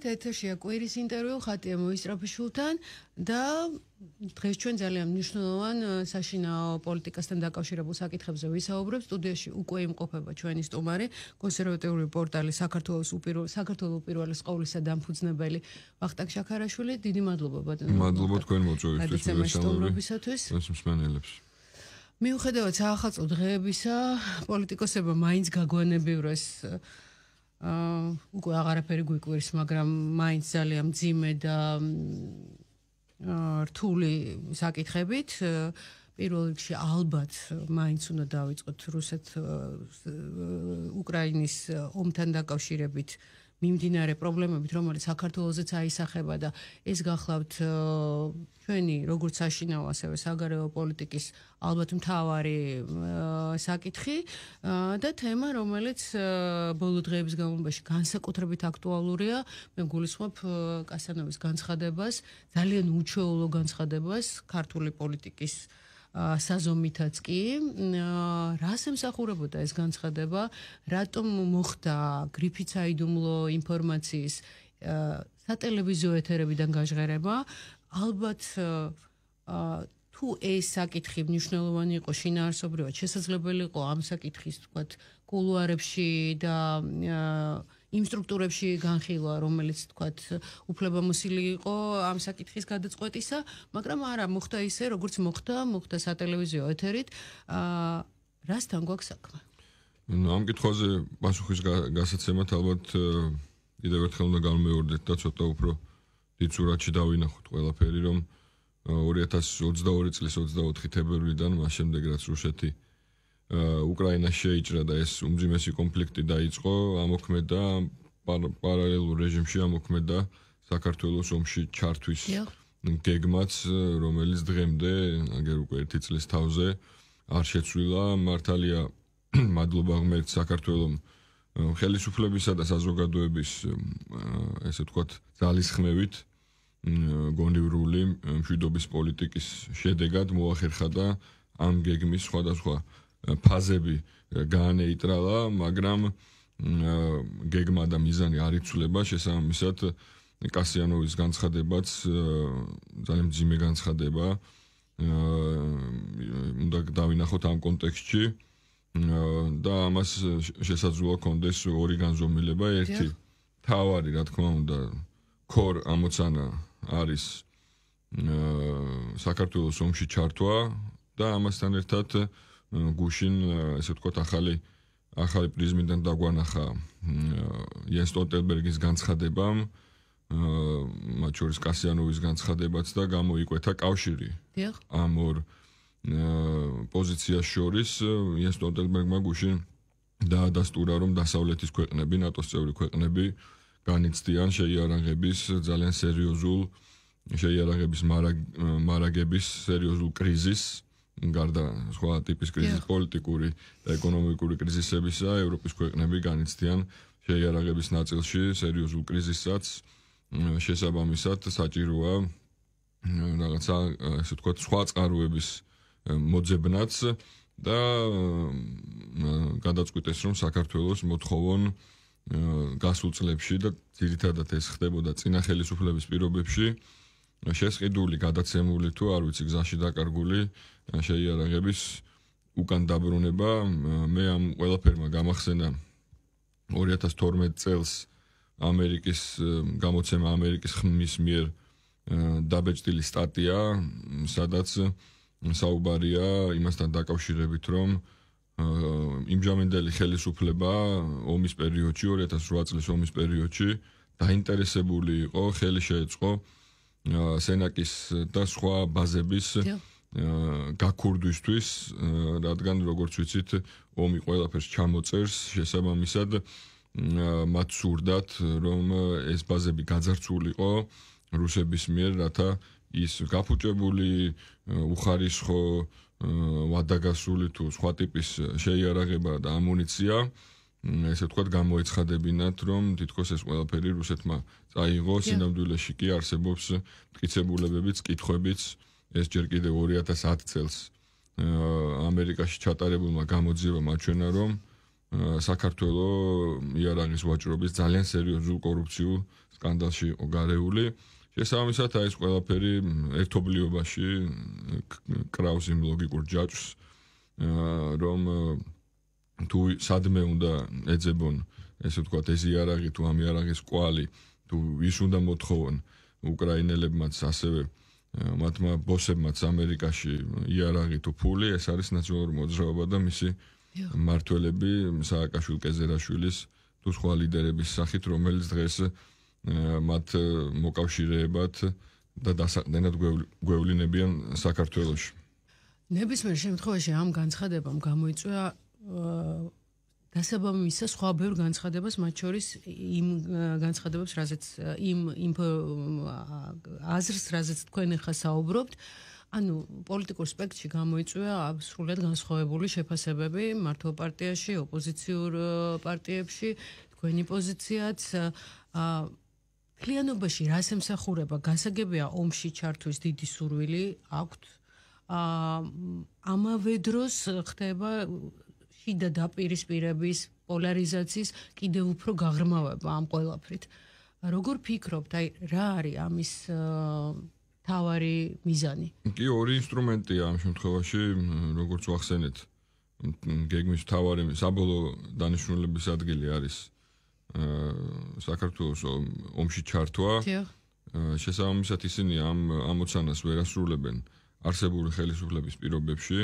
გადავიდეთ ეთერშია კვირის ინტერვიუ ხატია მოისტროფიშულთან და დღეს ჩვენ ძალიან მნიშვნელოვან საშინაო პოლიტიკასთან დაკავშირებულ საკითხებზე ვისაუბრებთ. სტუდიაში უკვე იმყოფება ჩვენი სტუმარი, კონსერვატიული პორტალი საქართველოს უპირო საქართველოს უპირველეს ყოვლისა დამფუძნებელი ვახტანგ შაქარაშვილი. დიდი მადლობა ბატონო. მადლობა თქვენ მოწვევით ჩვენს შემოგვიმოგვისათვის. ეს მსმენელებს. მიუხედავად საახალწო დღეებისა, პოლიტიკოსებმა მაინც გაგვანებივრეს აა უკვე აღარაფერი გვიკვირს, მაგრამ მაინც ძალიან ძიმე და აა რთული საკითხებით პირველ რიგში ალბათ მაინც უნდა დავიწყოთ რუსეთ უკრაინის ომთან დაკავშირებით აა მიმდინარე პრობლემებით, რომელიც საქართველოსაც აისახება და ეს გახლავთ ჩვენი როგორც საშინაო ასევე საგარეო პოლიტიკის ალბათ მთავარი საკითხი და თემა, რომელიც ბოლო დღეების განმავლობაში განსაკუთრებით აქტუალურია, მე გულისხმობ კასანოვის განცხადებას, ძალიან უჩვეულო განცხადებას ქართული პოლიტიკის აა საზომითაც კი რას ემსახურებოდა ეს განცხადება რატომ მოხდა გრიფიც აიდუმლო ინფორმაციის სატელევიზიო ეთერებიდან გაჟღერება ალბათ თუ ეს საკითხი მნიშვნელოვანი იყო შინაარსობრივად შესაძლებელი იყო ამ საკითხის თქვა კულუარებში და აა იმ სტრუქტურებში განხილვა, რომელიც თქვათ უფლებამოსილი იყო ამ საკითხის გადაწყვეტისა, მაგრამ არა, მოხდა ისე, როგორც მოხდა, მოხდა სატელევიზიო ეთერით. აა რასთან გვაქვს საქმე? ну ამ კითხვაზე პასუხის გასაცემად ალბათ კიდევ ერთხელ უნდა გამეორდეთ და ცოტა უფრო დიწურაჩი დავინახოთ ყველაფერი რომ 2022 წლის 24 თებერვლიდან მას შემდეგ რაც რუსეთი აა უკრაინას შეიჭრა და ეს უმძიმესი კონფლიქტი დაიწყო, ამოქმედა პარალელურ რეჟიმში ამოქმედა საქართველოს ომში ჩართვის გეგმაც, რომელიც დღემდე, აგერ უკვე 1 წლის თავზე არ შეცვლილა. მართალია, მადლობა ღმერთს საქართველოს ხელისუფლებისა და საზოგადოების ესე ვთქვათ, ძალისხმევით გონივრული მშვიდობის პოლიტიკის შედეგად მოახერხა და ამ გეგმის სხვადასხვა ფაზები განეიტრალა, მაგრამ გეგმა და მიზანი არ იცვლება, შესაბამისად კასიანოვის განცხადებაც ძალიან ძიმე განცხადება. უნდა დავინახოთ ამ კონტექსტში და ამას შესაძლოა კონდეს ორი განზომილება, ერთი თავარი, რა თქმა უნდა, კორ ამოცანა არის საქართველოს ომში ჩართვა და ამასთან ერთად გუშინ ესე ვთქვათ ახალი ახალი პრიზმიდან დაგვანახა იენს ტოტერბერგის განცხადებამ მათ შორის კასიანოვის განცხადებაც და გამოიკვეთა კავშირი ამ ორ პოზიციას შორის იენს ტოტერბერგმა გუშინ დაადასტურა რომ დასავლეთის ქვეყნები ნატოს წევრი ქვეყნები განიცდიან შეიარაღების ძალიან სერიოზულ შეიარაღების მარაგების სერიოზულ კრიზისს გარდა სხვა ტიპის კრიზისის პოლიტიკური და ეკონომიკური კრიზისებისა, ევროპის ქვეყნები განიცდიან შეიარაღების ნაწილში სერიოზულ კრიზისსაც. შესაბამისად, საჭიროა რაღაცა, ასე ვთქვათ, სხვა წყაროების მოძებნაც და გადაწყვეტეს, რომ საქართველოს მოთხოვონ გასულ წლებში და ძირითადად ეს ხდებოდა ძინა ხელისუფლების პირობებში შესყიდული, გადაცემული თუ არ ვიცი გზაში დაკარგული შეიარაღების უკან დაბრუნება მე ამ ყველაფერმა გამახსენა 2012 წელს ამერიკის გამოცემა ამერიკის ხმის მიერ დაბეჭდილი სტატია სადაც საუბარია იმასთან დაკავშირებით რომ იმჟამინდელი ხელისუფლება ომის პერიოდში 2008 წლის ომის პერიოდში დაინტერესებული იყო ხელი შეეწყო სენაკის და სხვა ბაზების yeah. გაქურდვისთვის, რადგან როგორც ვიცით, ომი ყველაფერს ჩამოწერს, შესაბამისად მათ სურდათ, რომ ეს ბაზები გაძარცულიყო რუსების მიერ, რათა ის გაფუჭებული უხარისხო ვადაგასული თუ სხვა ტიპის შეიარაღება და ამუნიცია ესე ვთქვათ გამოეცხადებინათ რომ თითქოს ეს ყველაფერი რუსეთმა წაიღო სინამდვილეში კი არსებობს მტკიცებულებებიც, კითხვებიც ეს ჯერ კიდევ 2010 წელს ამერიკაში ჩატარებულმა გამოძიებამ აჩვენა, რომ საქართველო იარაღის ვაჭრობის ძალიან სერიოზულ კორუფციულ სკანდალში იყო გარეული. შესაბამისად, აი ეს ყველაფერი ერთობლიობაში კრაუს იმ ლოგიკურ ჯაჭვს, რომ თუ სადმე უნდა ეძებონ, ესე ვთქვათ, ეს იარაღი თუ ამ იარაღის კვალი, თუ ის უნდა მოთხოვონ უკრაინელებმაც ასევე მათმა ბოსებმაც ამერიკაში იარაღი თუ ფული ეს არის ნაციონალური მოძრაობა და მისი მართველები სააკაშვილი კეზერაშვილის თუ სხვა ლიდერების სახით რომელიც დღეს მათ მოკავშირეებად და დასაყდენად გვევლინებიან საქართველოში ნებისმიერ შემთხვევაში ამ განცხადებამ გამოიწვია დასაბამისა სხვა ბევრ განცხადებას მათ შორის იმ განცხადებებს, რაზეც იმ იმ აზრს, რაზეც თქვენ ახლა საუბრობთ, ანუ პოლიტიკურ სპექტში გამოიწვია აბსოლუტურად განსხვავებული შეფასებები მართო პარტიაში, ოპოზიციურ პარტიებში, თქვენი პოზიციაც აა კლიანობაში რას ემსახურება? გასაგებია ომში ჩართვის დიდი სურვილი აქვთ. აა ამავე დროს ხდება შიდა დაპირისპირების პოლარიზაციის კიდევ უფრო გაღრმავება ამ ყველაფრით. როგორ ფიქრობთ, აი რა არის ამის თავარი მიზანი? კი, ორი ინსტრუმენტია ამ შემთხვევაში, როგორც ვახსენეთ, გეგმის თავარი საბოლოო დანიშნულების ადგილი არის საქართველოს ომში ჩართვა. შესაბამისად ისინი ამ ამოცანას ვერ ასრულებენ არსებული ხელისუფლების პირობებში.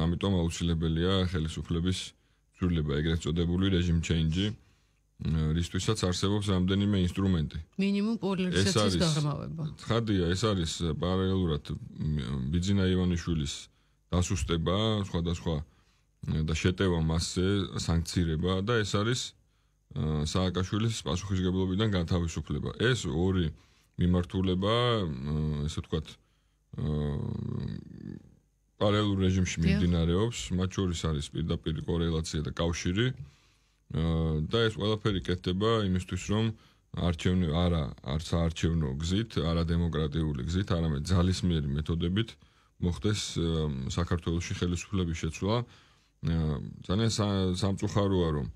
ამიტომ აუცილებელია ხელისუფლების ცვლილება, ეგრეთ წოდებული რეჟიმ ჩეინჯი, რისთვისაც არსებობს რამდენიმე ინსტრუმენტი. მინიმუმ პოლარიზაციის გამავება. ხადია, ეს არის პარალელურად ბიძინა ივანიშვილის დასუსტება, სხვადასხვა და შეტევა მასზე, სანქცირება და ეს არის სააკაშვილის პასუხისგებლობიდან განთავისუფლება. ეს ორი მიმართულება, ესე ვთქვათ, აა პარალელურ რეჟიმში მიმდინარეობს, მათ შორის არის პირდაპირი კორელაცია და კავშირი. და ეს ყველაფერი კეთდება იმისთვის, რომ არჩევნი არა, არც არჩევნო გზით, არა დემოკრატიული გზით, არამედ ძალისმიერი მეთოდებით მოხდეს საქართველოს ხელისუფლების შეცვლა. ძალიან სამწუხაროა, რომ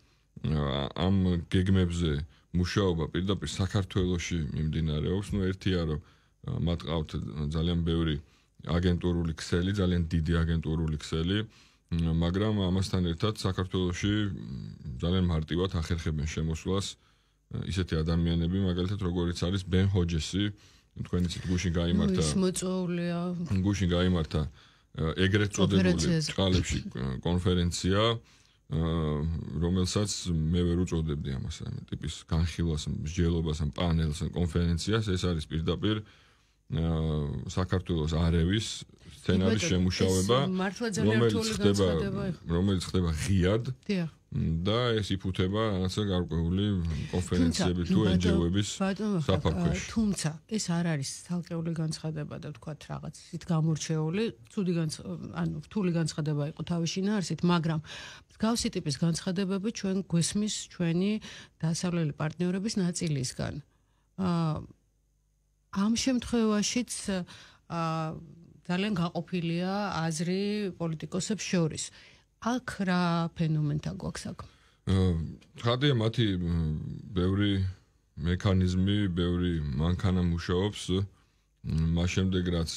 ამ გეგმებზე მუშაობა პირდაპირ საქართველოს მიმდინარეობს, ну ერთია, რომ მათ ყავთ ძალიან ბევრი აგენტურული ქსელი, ძალიან დიდი აგენტურული ქსელი, მაგრამ ამასთან ერთად საქართველოსში ძალიან მარტივად ახერხებენ შემოსვლას ისეთი ადამიანები, მაგალითად როგორიც არის ბენ ჰოჯესი, თქვენიც გუში გამართა. ის მოწოულია. გუში გამართა ეგრეთ წოდებული ჭალებში კონფერენცია. რომელსაც მე ვერ უწოდებდი ამას ამ ტიპის განხილვას, მსჯელობას, ან პანელს, ან კონფერენციას, ეს არის პირდაპირ საქართველოს არევის სცენარის შემუშავება რომელიც ხდება რომელიც ხდება ღიად და ეს იფუთება ასე გარკვეული კონფერენციების თუ ენჯეუების საფაქტოში თუმცა ეს არ არის თალკეული განცხადება და თქვა რაღაც ისეთ გამორჩეული ცუდი განც ანუ რთული განცხადება იყო თავში ნარსით მაგრამ მსგავსი ტიპის განცხადებები ჩვენ გვესმის ჩვენი დასავლელი პარტნიორების ნაწილისგან აა ამ შემთხვევაშიც აა ძალიან გაყופილია აზრი პოლიტიკოსებს შორის. აქ რა ფენომენთან გვაქვს საქმე? აა ხადია მათი ბევრი მექანიზმი, ბევრი მანქანა მუშაობს მას შემდეგ რაც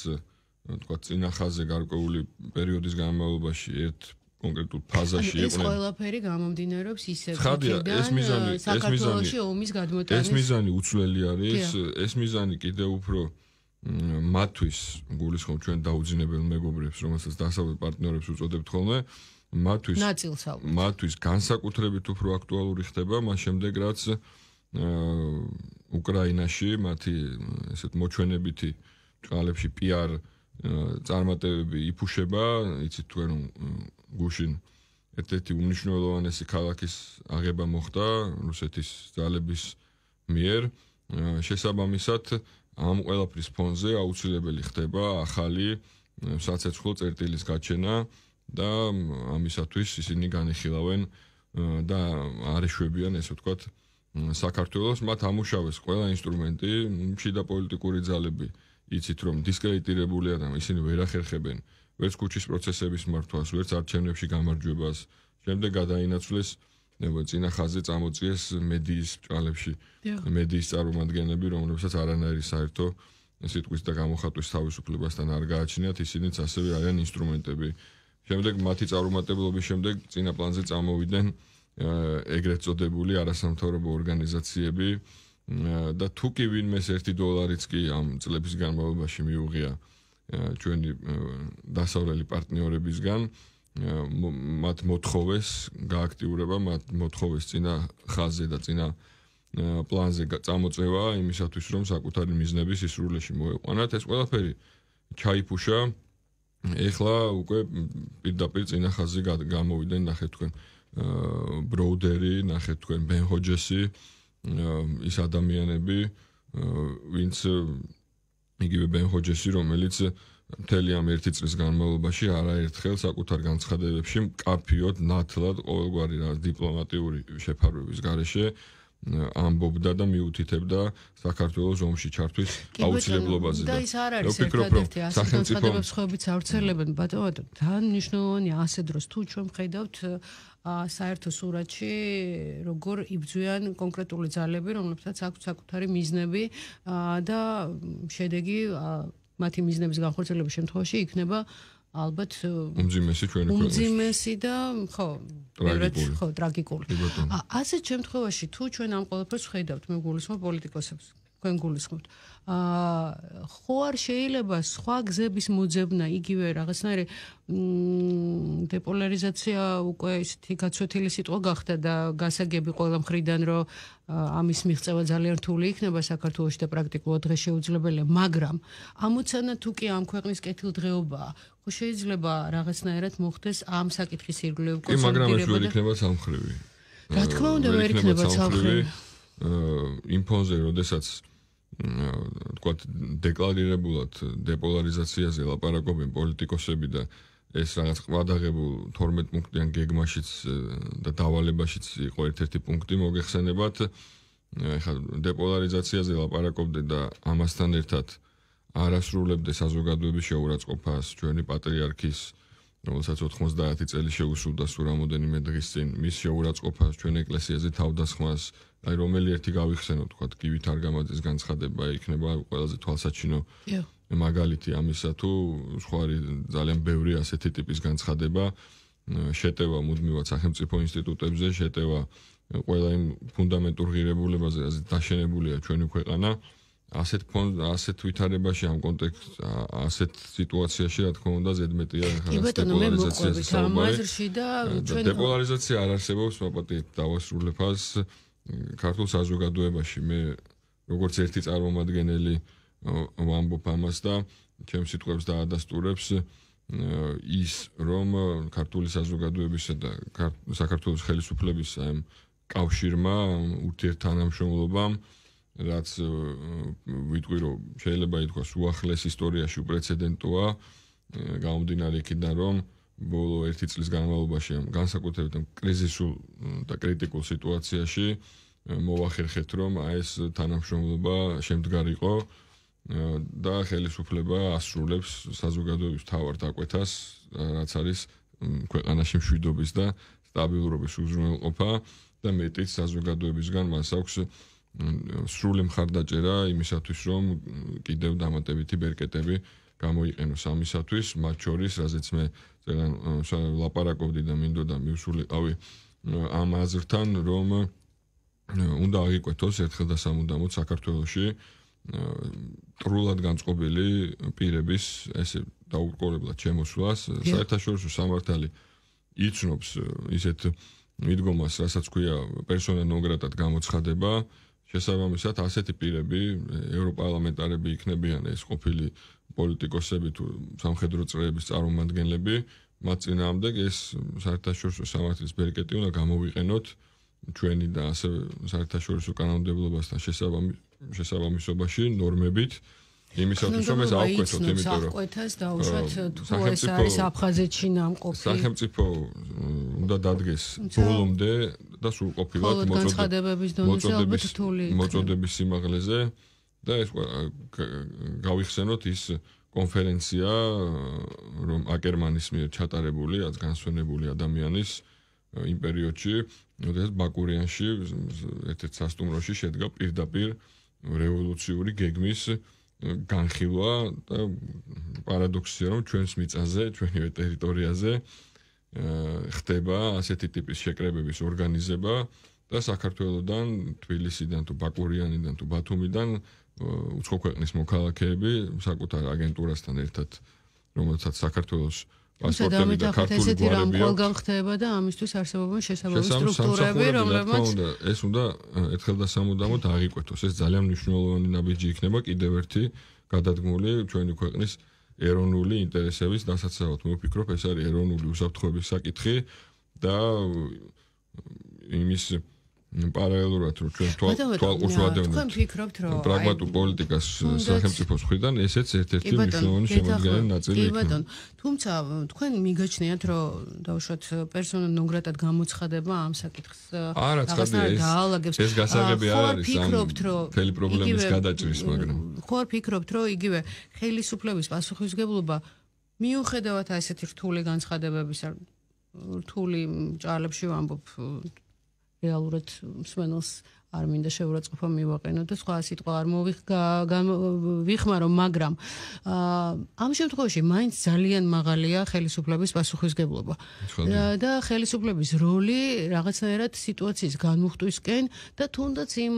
თქვა წინა ხაზზე გარკვეული პერიოდის განმავლობაში ერთ კონკრეტულ ფაზაში იყვნენ. ეს ყველაფერი გამომდინარეობს ისევ ხიდან. ეს მიზანი, ეს მიზანი ომის გადმოტანის. ეს მიზანი უცვლელი არის. ეს მიზანი კიდევ უფრო მათთვის გულისხმობ ჩვენ დაუძინებელ მეგობრებს, რომელსაც დასავლეთ პარტნიორებს უწოდებთ ხოლმე. მათთვის მათთვის განსაკუთრებით უფრო აქტუალური ხდება მას შემდეგ რაც უკრაინაში მათი ესეთ მოჩვენებითი ჭალებში პიარ წარმატებები იფუშება, იცით თქვენ რომ გუშინ ერთ-ერთი უნიშნულოვანესი ქალაქის აღება მოხდა რუსეთის ძალების მიერ. შესაბამისად, ამ ყველაფრის ფონზე აუცილებელი ხდება ახალი საცეცხლო წერტილის გაჩენა და ამისათვის ისინი განიხილავენ და არეშვებიან, ესე ვთქვათ, საქართველოს მათ ამუშავეს ყველა ინსტრუმენტი, შიდა პოლიტიკური ძალები იცით რომ დისკრედიტირებული ადამიანები ისინი ვერ ახერხებენ ვერც ქუჩის პროცესების მართვას, ვერც არჩევნებში გამარჯვებას, შემდეგ გადაინაცვლეს წინა ხაზზე წამოწიეს მედიის ბრალებში, მედიის წარმომადგენლები, რომლებსაც არანაირი საერთო სიტყვის და გამოხატვის თავისუფლებასთან არ გააჩნიათ, ისინი ასევე არიან ინსტრუმენტები. შემდეგ მათი წარუმატებლობის შემდეგ წინა პლანზე წამოვიდნენ ეგრეთ წოდებული არასამთავრობო ორგანიზაციები, და თუ კი ვინმეს 1 დოლარიც კი ამ წლების განმავლობაში მიუღია ჩვენი დასავლელი პარტნიორებისგან მათ მოთხოვეს გააქტიურება მათ მოთხოვეს წინა ხაზზე და წინა პლანზე წამოწევა იმისათვის რომ საკუთარი მიზნების ისრულეში მოეყვანათ ეს ყველაფერი ჩაიფუშა ეხლა უკვე პირდაპირ წინა ხაზზე გამოვიდნენ ნახეთ თქვენ ბროუდერი ნახეთ თქვენ ბენ ჰოჯესი აა ის ადამიანები ვინც იგივე ბენ ჰოჯესი რომელიც მთელი ამ ერთი წლის განმავლობაში არაერთხელ საკუთარ განცხადებებში მკაფიოდ ნათლად ყოველგვარი რა დიპლომატიური შეფარვების გარეშე ამბობდა და მიუთითებდა საქართველოს რომში ჩართვის აუცილებლობაზე და ის არ არის ერთადერთი ასეთ განცხადებებს ხობიც აუცილებენ ბატონო თან ნიშნულოვანი ასე დროს თუ ჩვენ ხედავთ საერთო სურათში როგორ იბძვიან კონკრეტული ძალები რომლებსაც აქვს საკუთარი მიზნები და შედეგი მათი მიზნების განხორციელების შემთხვევაში იქნება აა ალბათ უმძიმესი ჩვენი ქვეყნის უმძიმესი და ხო ბევრად ხო ტრაგიკული ასე შემთხვევაში თუ ჩვენ ამ ყველაფერს ხედავთ მე გულისხმობ პოლიტიკოსებს თქვენ გულისხმობთ. აა ხო არ შეიძლება სხვა გზების მოძებნა იგივე რაღაცნაირი მ დეპოლარიზაცია უკვე ისეთი გაცვეთილი სიტყვა გახდა და გასაგები ყველა მხრიდან რომ ამის მიღწევა ძალიან რთული იქნება საქართველოს და პრაქტიკულად დღეს შეუძლებელია მაგრამ ამოცანა თუ კი ამ ქვეყნის კეთილდღეობაა ხო შეიძლება რაღაცნაირად მოხდეს ამ საკითხის ირგვლივ კონსულტირება კი მაგრამ ეს ვერ იქნება სამხრივი რა თქმა უნდა ვერ იქნება სამხრივი აა იმპოზე როდესაც თქვათ დეკლარირებულად დეპოლარიზაციაზე ლაპარაკობენ პოლიტიკოსები და ეს რაღაც ყვადაღებულ 12 პუნქტიან გეგმაშიც და დავალებაშიც იყო ერთ-ერთი პუნქტი მოგეხსენებათ ეხლა დეპოლარიზაციაზე ლაპარაკობდე და ამასთან ერთად არასრულებდე საზოგადოების შეურაცხყოფას ჩვენი პატრიარქის რომელსაც 90 წელი შეუსრულდა სულ რამოდენიმე დღის წინ მის შეურაცხყოფას ჩვენ ეკლესიაზე თავდასხმას აი რომელი ერთი გავიხსენო თქვა კივით არ გამაძეს განცხადება იქნება ყველაზე თვალსაჩინო მაგალითი ამისა თუ სხვა ძალიან ბევრი ასეთი ტიპის განცხადება შეტევა მუდმივად სახელმწიფო ინსტიტუტებზე შეტევა ყველა იმ ფუნდამენტურ ღირებულებაზე დაშენებულია ჩვენი ქვეყანა ასეთ ფონ ასეთ ვითარებაში ამ კონტექსტ ასეთ სიტუაციაში რა თქმა უნდა ზედმეტია ხარაზე და დეპოლარიზაცია არ არსებობს მაპატი დავასრულებ ფას ქართულ საზოგადოებაში მე როგორც ერთი წარმომადგენელი ვამბობ ამას და ჩემს სიტყვებს დაადასტურებს ის რომ ქართული საზოგადოებისა და საქართველოს ხელისუფლების ამ კავშირმა ურთიერთთანამშრომლობამ რაც ვიტყვირო შეიძლება ითქვას უახლეს ისტორიაში უპრეცედენტოა გამომდინარე იქიდან რომ ბოლო ერთი წლის განმავლობაში განსაკუთრებით კრიზისულ და კრიტიკულ სიტუაციაში მოახერხეთ რომ აი ეს თანამშრომლობა შემდგარიყო და ხელისუფლება ასრულებს საზოგადოების თავარ დაკვეთას რაც არის ქვეყანაში მშვიდობის და სტაბილურობის უზრუნველყოფა და მეტიც საზოგადოებისგან მას აქვს სრული მხარდაჭერა იმისათვის რომ კიდევ დამატებითი ბერკეტები გამოიყენოს ამისათვის, მათ შორის, რაზეც მე ძალიან ლაპარაკობდი და მინდოდა მივსულიყავი ამ აზრთან, რომ უნდა აიკვეთოს ერთხელ და სამუდამოდ საქართველოსში ტრულად განწყობილი პირების ესე დაუკორებლად შემოსვლას, საერთაშორისო სამართალი იცნობს ისეთ მიდგომას, რასაც ქვია პერსონა ნოგრატად გამოცხადება შესაბამისად ასეთი პირები ევროპარლამენტარები იქნებიან ეს ყოფილი აა პოლიტიკოსები თუ სამხედრო წრეების წარმომადგენლები მათ წინააღმდეგ ეს საერთაშორისო სამართლის ბერკეტი უნდა გამოვიყენოთ ჩვენი და ასე საერთაშორისო კანონმდებლობასთან შესაბამისობაში ნორმებით იმისათვის რომ ეს აღკვეთოთ იმიტომ რომ აღკვეთას დაუშვათ თუ ეს არის აფხაზეთში ნამყოფი სახელმწიფო უნდა დადგეს ბოლომდე და სრულყოფილად მოწოდებების დონეზე მოწოდების სიმაღლეზე და ეს გავიხსენოთ ის კონფერენცია რომ აკერმანის მიერ ჩატარებული რაც განსვენებული ადამიანის იმ პერიოდში როდესაც ბაკურიანში ერთ-ერთ სასტუმროში შედგა პირდაპირ რევოლუციური გეგმის განხილვა და პარადოქსია რომ ჩვენს მიწაზე ჩვენივე ტერიტორიაზე ხდება ასეთი ტიპის შეკრებების ორგანიზება და საქართველოსდან თბილისიდან თუ ბაკურიანიდან თუ ბათუმიდან უცხო ქვეყნის მოქალაქეები საკუთარ აგენტურასთან ერთად რომელსაც საქართველოს პასპორტები და ქართული ვიზები აქვს. ესეთი რამ ყველგან ხდება და ამისთვის არსებობენ შესაბამისი სტრუქტურები, რომლებმაც ეს უნდა ერთხელ და სამუდამოდ აიყვეთოს. ეს ძალიან მნიშვნელოვანი ნაბიჯი იქნება კიდევ ერთი გადადგმული ჩვენი ქვეყნის ეროვნული ინტერესების დასაცავად. მე ვფიქრობ, ეს არის ეროვნული უსაფრთხოების საკითხი და იმის პარალელურად რომ ჩვენ თვალყურს ვადევნებთ. თქვენ ფიქრობთ რომ პრაგმატულ პოლიტიკას სახელმწიფოს ხვიდან ესეც ერთ-ერთი მნიშვნელოვანი შემოდგენილი ნაწილი იქნება. კი ბატონ, თუმცა თქვენ მიგაჩნიათ რომ დაუშვათ პერსონალ ნონგრატად გამოცხადება ამ საკითხს რაღაცნაირად ეს გასაგები არ არის ამ ფიქრობთ რომ ფელი პრობლემის გადაჭრის მაგრამ ხო ფიქრობთ რომ იგივე ხელისუფლების პასუხისგებლობა მიუხედავად ასეთი რთული განცხადებებისა რთული ჭალებში ვამბობ რეალურად მსმენელს არ მინდა შეურაცხყოფა მივაყენო და სხვა სიტყვა არ მოვიხმარო, მაგრამ ამ შემთხვევაში მაინც ძალიან მაღალია ხელისუფლების პასუხისგებლობა. და ხელისუფლების როლი რაღაცნაირად სიტუაციის განმუხტვისკენ და თუნდაც იმ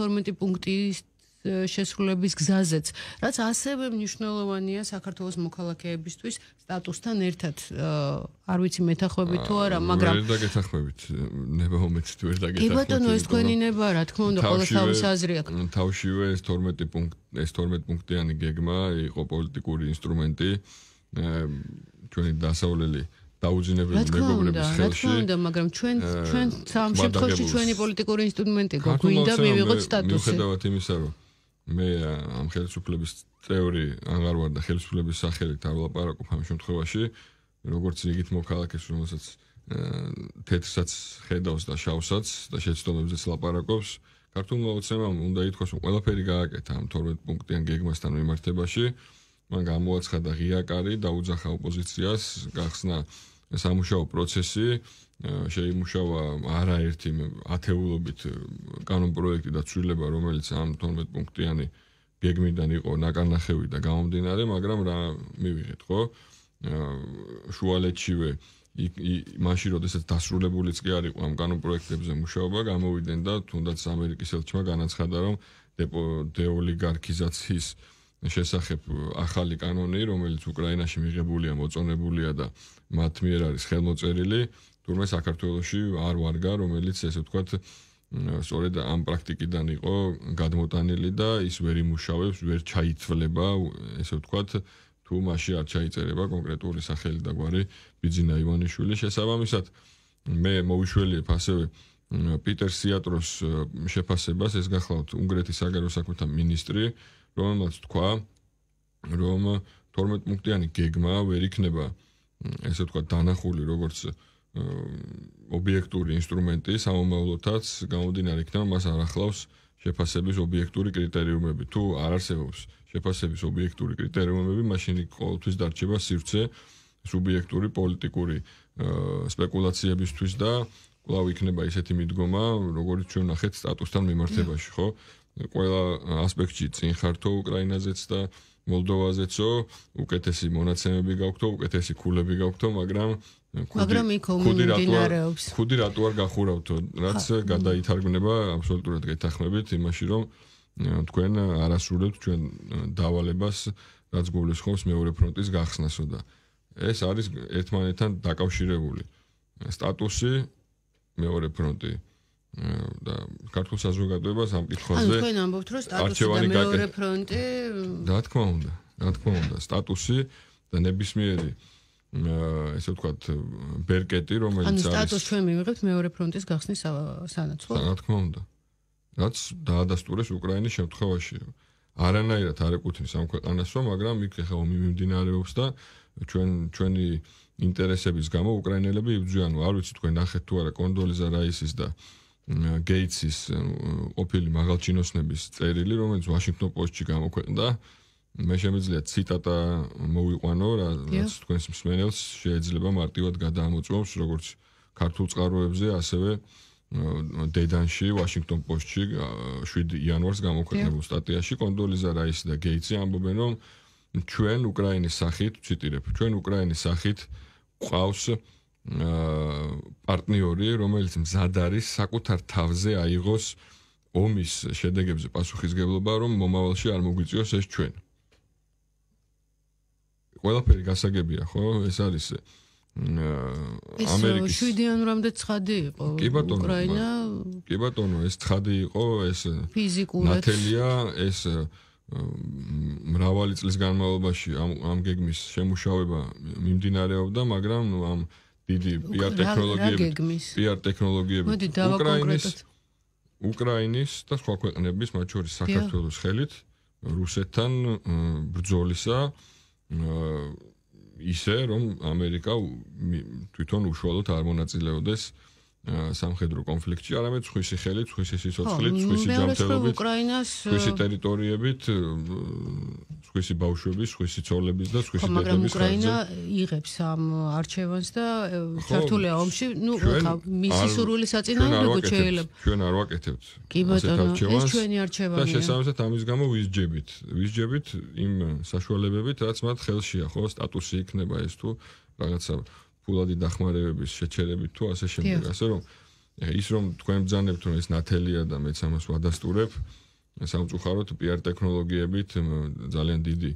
12 პუნქტის შესრულების გზაზეც, რაც ასევე მნიშვნელოვანია საქართველოს მოქალაქეებისთვის სტატუსთან ერთად. არ ვიცი მეთახმები თუ არა, მაგრამ ვერ დაგეთახმებით, ნება უმეც თუ ვერ დაგეთახმებით. კი ბატონო, ეს თქვენი ნება, რა თქმა უნდა, ყველა თავის აზრი აქვს. თავშივე ეს 12 პუნქტი, ეს 12 პუნქტიანი გეგმა იყო პოლიტიკური ინსტრუმენტი ჩვენი დასავლელი დაუძინებელი მეგობრების ხელში. რა თქმა უნდა, მაგრამ ჩვენ ჩვენ სამ შემთხვევაში ჩვენი პოლიტიკური ინსტრუმენტი გვინდა მივიღოთ სტატუსი. მიუხედავად იმისა, რომ მე ამ ხელისუფლების წევრი აღარ ვარ და ხელისუფლების სახელით არ ვლაპარაკობ ამ შემთხვევაში როგორც იგით მოქალაქეს რომელსაც თეთრსაც ხედავს და შავსაც და შეცდომებზეც ლაპარაკობს ქართულ მოცემამ უნდა ითქვას რომ ყველაფერი გააკეთა ამ 12 პუნქტიან გეგმასთან მიმართებაში მან გამოაცხადა ღია კარი და უძახა ოპოზიციას გახსნა სამუშაო პროცესი შეიმუშავა არაერთი ათეულობით კანონპროექტი და ცვლილება, რომელიც ამ 12 პუნქტიანი გეგმიდან იყო ნაკანახევი და გამომდინარე, მაგრამ რა მივიღეთ, ხო? შუალეთშივე იმაში, როდესაც დასრულებულიც კი არ იყო ამ კანონპროექტებზე მუშაობა, გამოვიდნენ და თუნდაც ამერიკის ელჩმა განაცხადა, რომ დეოლიგარქიზაციის შესახებ ახალი კანონი, რომელიც უკრაინაში მიღებულია, მოწონებულია და მათ მიერ არის ხელმოწერილი, თურმე საქართველოსი არ ვარგა, რომელიც ესე ვთქვათ სწორედ ამ პრაქტიკიდან იყო გადმოტანილი და ის ვერ იმუშავებს, ვერ ჩაითვლება, ესე ვთქვათ, თუ მასში არ ჩაიწერება კონკრეტული სახელი და გვარი ბიძინა ივანიშვილი. შესაბამისად, მე მოვიშველიებ ასევე პიტერ სიატროს შეფასებას, ეს გახლავთ უნგრეთის საგარეო საქმეთა მინისტრი, რომელმაც თქვა, რომ 12 პუნქტიანი გეგმა ვერ იქნება ესე ვთქვათ, დანახული როგორც ობიექტური ინსტრუმენტი სამომავლოდაც გამოდინარ იქნება მას არახლავს შეფასების ობიექტური კრიტერიუმები თუ არ არსებობს შეფასების ობიექტური კრიტერიუმები მაშინ ყოველთვის დარჩება სივრცე სუბიექტური პოლიტიკური სპეკულაციებისთვის და კვლავ იქნება ისეთი მიდგომა როგორც ჩვენ ნახეთ სტატუსთან მიმართებაში ხო ყველა ასპექტში წინ ხართო უკრაინაზეც და მოლდოვაზეცო უკეთესი მონაცემები გაქვთო, უკეთესი ქულები გაქვთო, მაგრამ მაგრამ იქ მომდინარეობს. ხუდი რატო არ გახურავთო? რაც გადაითარგმნება აბსოლუტურად გეთახმებით იმაში, რომ თქვენ არასრულებთ ჩვენ დავალებას, რაც გულისხმობს მეორე ფრონტის გახსნასო და ეს არის ერთმანეთთან დაკავშირებული სტატუსი მეორე ფრონტის და ქართულ საზოგადოებას ამ კითხვაზე ანუ თქვენ ამბობთ რომ სტატუსი და მეორე ფრონტი რა თქმა უნდა რა თქმა უნდა სტატუსი და ნებისმიერი ესე ვთქვა ბერკეტი რომელიც არის ანუ სტატუსი ჩვენ მივიღებთ მეორე ფრონტის გახსნის სანაცვლოდ რა თქმა უნდა რაც დაადასტურეს უკრაინის შემთხვევაში არანაირად არ ეკუთვნის ამ ქვეყანას რა მაგრამ იქ ხე ხომ მიმდინარეობს და ჩვენ ჩვენი ინტერესების გამო უკრაინელები იბრძვიან. არ ვიცი თქვენ ნახეთ თუ არა კონდოლიზა რაისის და აა გეიცის ოფილი მაღალჩინოსნების წერილი, რომელიც ვაშინგტონ პოსტში გამოქვეყნდა. მე შემიძლია ციტატა მოვიყვანო, რაც თქვენს მსმენელს შეიძლება მარტივად გადაამოწმოს, როგორც ქართულ წყაროებში, ასევე დედანში, ვაშინგტონ პოსტში 7 იანვარს გამოქვეყნებულ სტატიაში კონდოლიზა რაისი და გეიცი ამბობენ, რომ ჩვენ უკრაინის სახით, ციტირებ, ჩვენ უკრაინის სახით ყავს პარტნიორი, რომელიც მზად არის საკუთარ თავზე აიღოს ომის შედეგებზე პასუხისგებლობა, რომ მომავალში არ მოგვიწიოს ეს ჩვენ. ყველაფერი გასაგებია, ხო? ეს არის ამერიკის 7-დან რამდე 9-დი იყო უკრაინა. კი ბატონო, ეს 9-დი იყო, ეს ფიზიკურად ნათელია, ეს მრავალი წლის განმავლობაში ამ ამ გეგმის შემუშავება მიმდინარეობდა, მაგრამ ნუ ამ დიდი პიარ ტექნოლოგიები პიარ ტექნოლოგიები უკრაინის უკრაინის და სხვა ქვეყნების მათ შორის საქართველოს ხელით რუსეთთან ბრძოლისა ისე რომ ამერიკა თვითონ უშუალოდ არ მონაწილეობდეს სამხედრო კონფლიქტში, არამედ ხვისი ხელით, ხვისი სიცოცხლით, ხვისი ჯანმრთელობით. ხვისი ტერიტორიებით, ხვისი ბავშვების, ხვისი ცოლების და ხვისი დედების ხარჯზე. მაგრამ უკრაინა იღებს ამ არჩევანს და ქართულია ომში, ნუ ხა მისი სურვილი საწინააღმდეგო შეიძლება. ჩვენ არ ვაკეთებთ. კი ბატონო, ეს ჩვენი არჩევანია. და შესაბამისად ამის გამო ვიზჯებით. ვიზჯებით იმ საშუალებებით, რაც მათ ხელშია, ხო, სტატუსი იქნება ეს თუ რაღაცა ფულადი დახმარებების შეჩერებით თუ ასე შემდეგ ასე რომ ის რომ თქვენ ბძანებთ რომ ეს ნათელია და მეც ამას ვადასტურებ სამწუხაროდ PR ტექნოლოგიებით ძალიან დიდი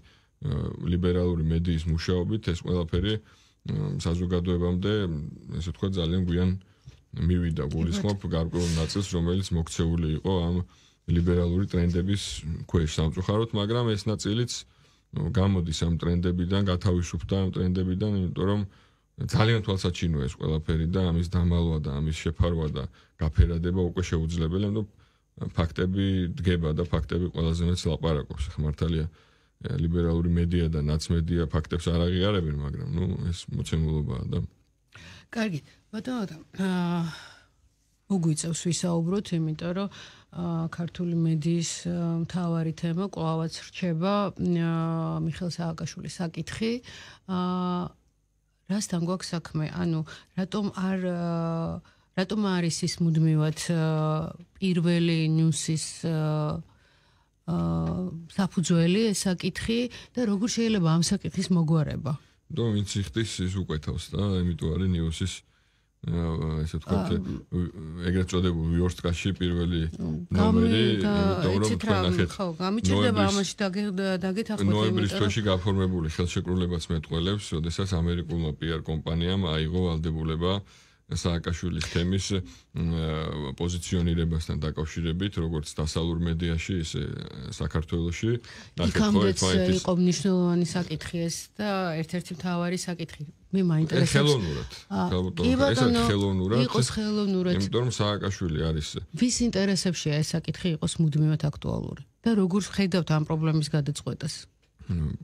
ლიბერალური მედიის მუშაობით ეს ყველაფერი საზოგადოებამდე ესე თქვა ძალიან გვიან მივიდა გულისხმობ გარკვეულ ნაწილს რომელიც მოქცეული იყო ამ ლიბერალური ტრენდების ქვეშ სამწუხაროდ მაგრამ ეს ნაწილიც გამოდის ამ ტრენდებიდან გათავისუფდა ამ ტრენდებიდან იმიტომ რომ ძალიან თვალსაჩინოა ეს ყველაფერი და ამის დამალვა და ამის შეფარვა და გაფერადება უკვე შეუძლებელია, ანუ ფაქტები დგება და ფაქტები ყველაზე მეტს ლაპარაკობს. ხმართალია ლიბერალური მედია და ნაცმედია ფაქტებს არ აღიარებენ, მაგრამ ნუ ეს მოცემულობაა და კარგი, ბატონო და აა მოგვიწევს ვისაუბროთ, იმიტომ რომ აა ქართული მედიის მთავარი თემა კვლავაც რჩება აა მიხელ სააკაშვილის საკითხი. აა რასთან გვაქვს საქმე? ანუ რატომ არ რატომ არის ის მუდმივად პირველი ნიუსის აა საფუძველი ესა კითხი და როგორ შეიძლება ამ საკითხის მოგვარება? ნუ ვინც იხდის ის უკეთავს და იმიტომ არის ნიუსის აა ესე ვთქვათ, ეგრეთ წოდებული ვიორსკაში პირველი ნომერი, რომ თქვენახეთ. ხო, გამიჩნდება ამაში დაგეთახმოთ იმიტომ, რომ ნომერის ქვეში გაფორმებული ხელშეკრულებაც მეტყველებს, ოდესას ამერიკულმა PR კომპანიამ აიღო ვალდებულება საკაშვილის თემის პოზიციონირებასთან დაკავშირებით, როგორც დასალურ მედიაში, ისე საქართველოში, და ხო, ეს იყო მნიშვნელოვანი საკითხი ეს და ერთ-ერთი მთავარი საკითხი. მე მაინტერესებს ხელოვნურად ხელოვნურად ესე ხელოვნურად იყოს ხელოვნურად იმიტომ რომ სააკაშვილი არის ვის ინტერესებშია ეს საკითხი იყოს მუდმივად აქტუალური და როგორ შეიძლება ამ პრობლემის გადაწყვეტას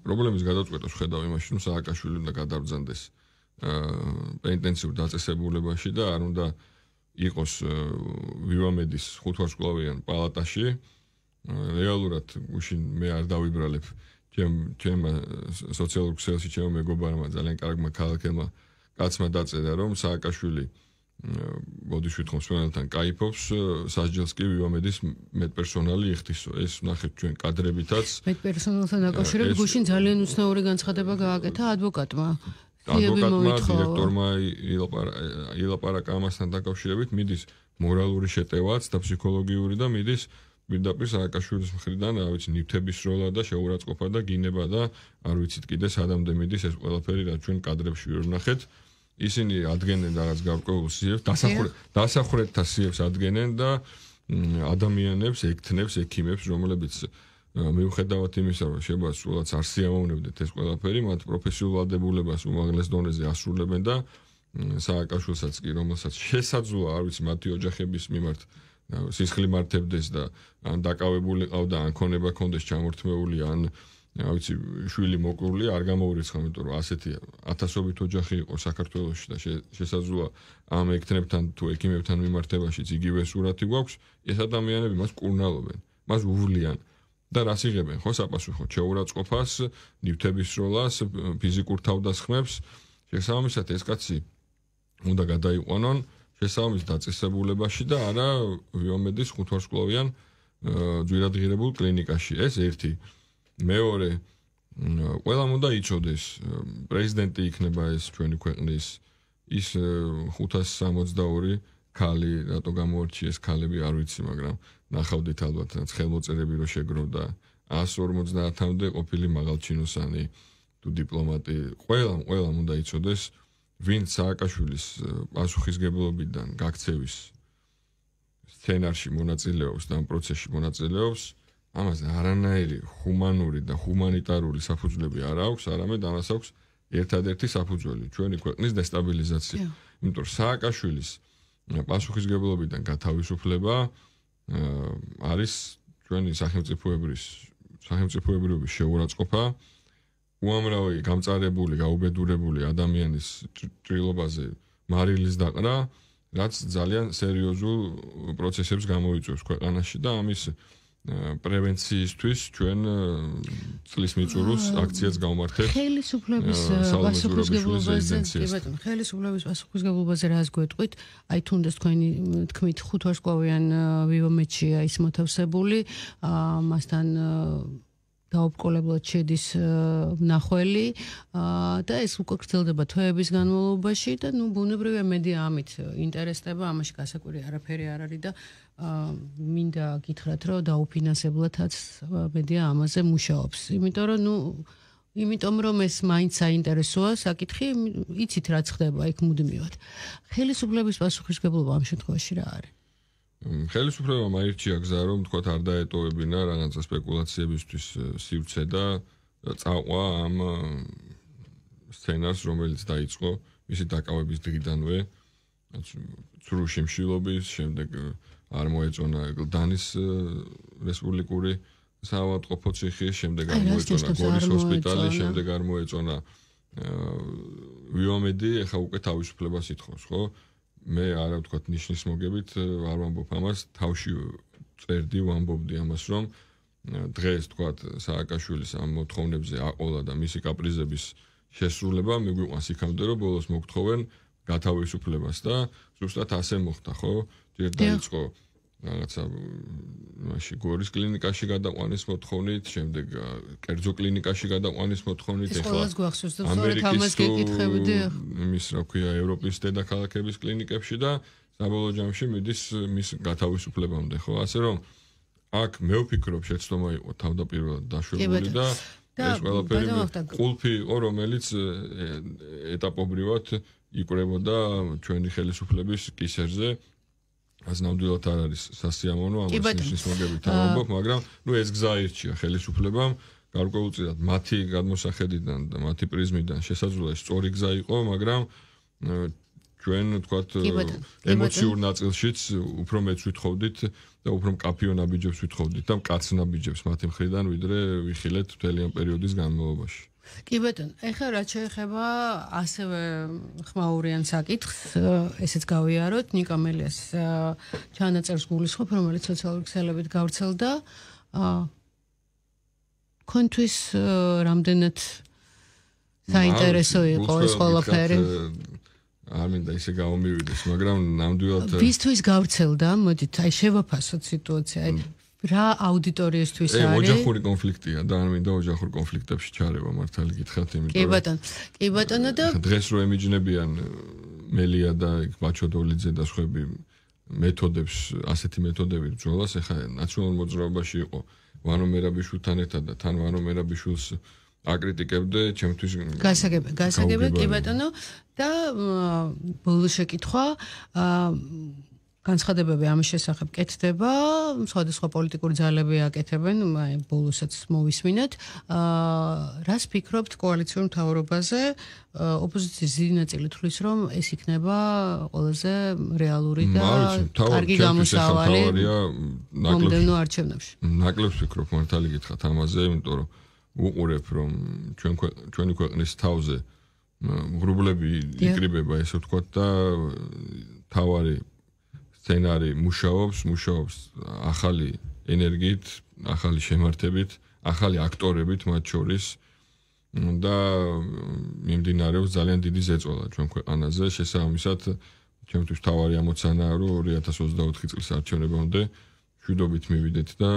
პრობლემის გადაწყვეტას შეიძლება იმაში რომ სააკაშვილი უნდა გადაბრძანდეს აა ინტენსიურ დაწესებულებაში და არ უნდა იყოს ვივამედის ხუთვარსკვლავიან პალატაში რეალურად უშინ მე არ დავიბრალებ ჩემ ჩემ სოციალურ ქსელში ჩემო მეგობარმა ძალიან კარგმა ქალაქემა კაცმა დაწერა რომ სააკაშვილი მოდის ვითხოვს ფინალთან кайფობს სასჯელს კი ვიომედის მეტ პერსონალი იხდისო ეს ნახეთ ჩვენ კადრებითაც მეტ პერსონალთან დაკავშირებით გუშინ ძალიან უცნაური განცხადება გააკეთა ადვოკატმა ადვოკატმა დირექტორმა ილაპარაკა ამასთან დაკავშირებით მიდის მორალური შეტევაც და ფსიქოლოგიური და მიდის პირდაპირ სააკაშვილის მხრიდან, რა ვიცი, ნიფთების როლა და შეურაცხყოფა და გინება და არ ვიცით კიდე სადამ დემედის ეს ყველაფერი რა ჩვენ კადრებში ვერნახეთ. ისინი ადგენენ რაღაც გარკვეულ სიებს, დასახურეთთა სიებს ადგენენ და ადამიანებს, ექთნებს, ექიმებს, რომლებიც მიუხედავად იმისა, რომ შეგასულაც არ შეამოვნებდეთ ეს ყველაფერი, მათ პროფესიულ ადებულებას უმაღლეს დონეზე ასრულებენ და სააკაშვილსაც კი, რომელსაც შესაძლოა, არ ვიცი, მათი ოჯახების მიმართ სისხლი მართებდეს და ან დაკავებული ყავდა ან ქონება კონდეს ჩამორთმეული ან რა ვიცი შვილი მოკრული არ გამოურიცხა მეტყვი ასეთი ათასობით ოჯახი იყო საქართველოში და შესაძლოა ამ ექთნებთან თუ ექიმებთან მიმართებაშიც იგივე სურათი გვაქვს ეს ადამიანები მას კურნალობენ მას უვლიან და რას იღებენ ხო საპასუხო შეურაცხყოფას ნივთების როლას ფიზიკურ თავდასხმებს შესაბამისად ეს კაცი უნდა გადაიყვანონ გესამის დაწესებულებაში და არა ვიომედის ხუთვარსკვლავიან ძვირადღირებულ კლინიკაში. ეს ერთი. მეორე, ყველამ უნდა იჩოდეს, პრეზიდენტი იქნება ეს ჩვენი ქვეყნის ის 562 ქალი, რატო გამოარჩიეს ქალები, არ ვიცი, მაგრამ ნახავდით ალბათ, რაც ხელმოწერები რო შეგროვდა 150-მდე ყოფილი მაღალჩინოსანი თუ დიპლომატი. ყველამ, ყველამ უნდა იჩოდეს ვინ სააკაშვილის პასუხისგებლობიდან გაქცევის სცენარში მონაწილეობს და ამ პროცესში მონაწილეობს, ამას არანაირი ჰუმანური და ჰუმანიტარული საფუძვლები არ აქვს, არამედ ამას აქვს ერთადერთი საფუძველი ჩვენი ქვეყნის დესტაბილიზაცია. იმიტომ რომ სააკაშვილის პასუხისგებლობიდან გათავისუფლება არის ჩვენი სახელმწიფოებრის სახელმწიფოებრიობის შეურაცხყოფა უამრავი გამწარებული, გაუბედურებული ადამიანის ჭრილობაზე მარილის დაყრა, რაც ძალიან სერიოზულ პროცესებს გამოიწვევს ქვეყანაში და ამის პრევენციისთვის ჩვენ წლის მიწურულს აქციას გამართეთ. ხელისუფლების პასუხისგებლობაზე, კი ბატონო, ხელისუფლების პასუხისგებლობაზე რას გვეტყვით? აი თუნდაც თქვენი თქმით ხუთვარსკვლავიან ვიომეჩია ის მოთავსებული, აა მასთან დაუბრკოლებლად შედის მნახველი э, э, და ეს უკვე გრძელდება თვეების განმავლობაში და ნუ ბუნებრივია მედია ამით ინტერესდება ამაში გასაკვირი არაფერი არ არის და э, მინდა გითხრათ რომ დაუფინანსებლათაც მედია ამაზე მუშაობს იმიტომ რომ ნუ იმიტომ რომ ეს მაინც საინტერესოა საკითხი იცით რა ხდება იქ მუდმივად ხელისუფლების პასუხისგებლობა ამ შემთხვევაში რა არის ხელისუფლებამ აირჩია გზა რომ თქვა არ დაეტოვებინა რაღაცა სპეკულაციებისთვის სივრცე და წაყვა ამ სცენას რომელიც დაიწყო მისი დაკავების დღიდანვე ცრუში მშილობის შემდეგ არ მოეწონა დანის რესპუბლიკური საავადმყოფო ციხე შემდეგ არ მოეწონა გორის ჰოსპიტალი შემდეგ არ მოეწონა ვიომედი ახლა უკვე თავისუფლებას ითხოვს ხო მე არა ვთქვა ნიშნის მოგებით არ ვამბობ ამას თავში წერდი ვამბობდი ამას რომ დღეს თქვა სააკაშვილის ამ მოთხოვნებზე აყოლა და მისი კაპრიზების შესრულება მიგვიყვანს იქამდე რომ ბოლოს მოგთხოვენ გათავისუფლებას და ზუსტად ასე მოხდა ხო ჯერ დაიწყო რაღაცა ماشي გორის კლინიკაში გადაყვანის მოთხოვნით, შემდეგ კერძო კლინიკაში გადაყვანის მოთხოვნით, ეხლა ეს ყველას გვახსოვს და სწორედ ამას გეკითხებოდი. იმის რა ქვია, ევროპის დედაქალაქების კლინიკებში და საბოლოო ჯამში მიდის მის გათავისუფლებამდე, ხო? ასე რომ აქ მე ვფიქრობ შეცდომა იყო თავდაპირველად დაშვებული და ეს ყველაფერი ყულფი იყო, რომელიც ეტაპობრივად იყრებოდა ჩვენი ხელისუფლების კისერზე. ას ნამდვილად არ არის სასიამოვნო ამ ისის მოგები თამამობ, მაგრამ ნუ ეს გზა ერთია ხელისუფლებამ გარკვეულწილად მათი გადმოსახედიდან და მათი პრიზმიდან შესაძლოა სწორი გზა იყოს, მაგრამ ჩვენ თქვათ ემოციურ ნაწილშიც უფრო მეც ვითხოვდით და უფრო კაფეონაბიჯებს ვითხოვდით და მკაცნაბიჯებს მათი მხრიდან ვიდრე ვიხილეთ მთელი ამ პერიოდის განმავლობაში. კი ბეთონ, ახლა რაც შეეხება ასევე ხმაურიან საკითხს, ესეც გავიაროთ ნიკომელიას ჩანაწერს გულისხმობ, რომელიც სოციალურ ქსელებით გავრცელდა. აა კონტვის რამდენად საინტერესო იყო ეს ყველაფერი. არ მინდა ისე გამომივიდეს, მაგრამ ნამდვილად ვისთვის გავრცელდა? მოდით, აი შევაფასოთ სიტუაცია. აი რა აუდიტორიისთვის არის? ეე, ოჯახური კონფლიქტია და არ მინდა ოჯახურ კონფლიქტებში ჩარევა, მართალი გითხრათ, იმიტომ რომ კი ბატონო, კი ბატონო და დღეს რო ემიჯნებიან მელია და იქ ბაჩოდოლიძე და სხვები მეთოდებს, ასეთი მეთოდები ძროლას, ეხა ნაციონალურ მოძრაობაში იყო ვანომერაბიშვილთან ერთად და თან ვანომერაბიშვილს აკრიტიკებდე, ჩემთვის გასაგებია, გასაგებია კი ბატონო და ბოლო შეკითხვა აა განცხადებები ამის შესახებ კეთდება, სხვადასხვა პოლიტიკური ძალები აკეთებენ, აი ბოლოსაც მოვისმინეთ. აა რას ფიქრობთ კოალიციურ მთავრობაზე? ოპოზიციის ძინაწილი თulis რომ ეს იქნება ყველაზე რეალური და კარგი გამოსავალი მომდევნო არჩევნებში. ნაკლებს ფიქრობ მართალი გითხათ ამაზე, იმიტომ რომ უყურებ რომ ჩვენ ჩვენი ქვეყნის თავზე რუბლები იკრიბება, ესე ვთქვათ და თავარი სცენარი მუშაობს, მუშაობს ახალი ენერგიით, ახალი შემართებით, ახალი აქტორებით მათ შორის და მიმდინარეობს ძალიან დიდი ზეწოლა ჩვენ ქვეყანაზე. შესაბამისად, ჩვენთვის თავარი ამოცანაა, რომ 2024 წლის არჩევნებამდე შუდობით მივიდეთ და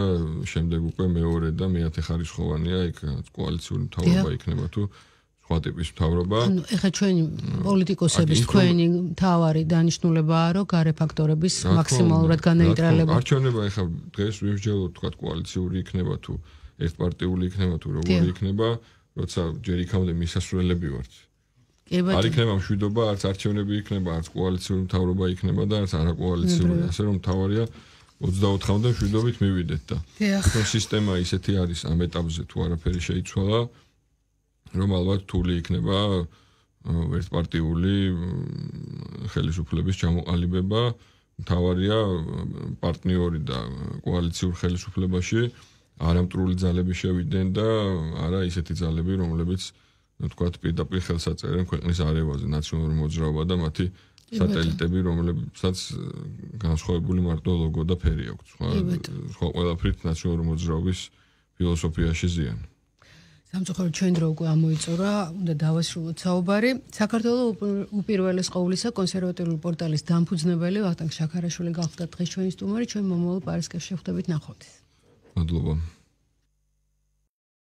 შემდეგ უკვე მეორე და მეათე ხარისხოვანია იქ კოალიციური თავობა იქნება თუ სხვა ტიპის მთავრობა. ანუ ეხა ჩვენი პოლიტიკოსების თქვენი თავარი დანიშნულებაა, რომ გარე ფაქტორების მაქსიმალურად განეიტრალება. არჩევნება ეხა დღეს ვიმსჯელოთ, თქვა კოალიციური იქნება თუ ერთპარტიული იქნება თუ როგორი იქნება, როცა ჯერ იქამდე მისასრულებელი ვართ. არ იქნება მშვიდობა, არც არჩევნები იქნება, არც კოალიციური მთავრობა იქნება და არც არაკოალიციური, ასე რომ თავარია 24-ამდე მშვიდობით მივიდეთ და. ეს სისტემა ისეთი არის ამ ეტაპზე თუ არაფერი შეიცვალა. რომ ალბათ თული იქნება ვერტპარტიული ხელისუფლების ჩამოყალიბება თავარია პარტნიორი და კოალიციურ ხელისუფლებაში არამტრული ძალები შევიდნენ და არა ისეთი ძალები რომლებიც თქვა პირდაპირ ხელსაწერენ ქვეყნის არევაზე ნაციონალურ მოძრაობა და მათი სატელიტები რომლებსაც განსხვავებული მარტო ლოგო და ფერი აქვს სხვა სხვა ყველაფრით ნაციონალურ მოძრაობის ფილოსოფიაში ზიანი სამწუხაროდ ჩვენ დრო უკვე ამოიწურა, უნდა დავასრულოთ საუბარი. საქართველოს უპირველეს ყოვლისა კონსერვატორული პორტალის დამფუძნებელი ვახტანგ შაქარაშვილი გახდა დღეს ჩვენი სტუმარი, ჩვენ მომავალ პარისკებში შევხვდებით ნახოთ. მადლობა.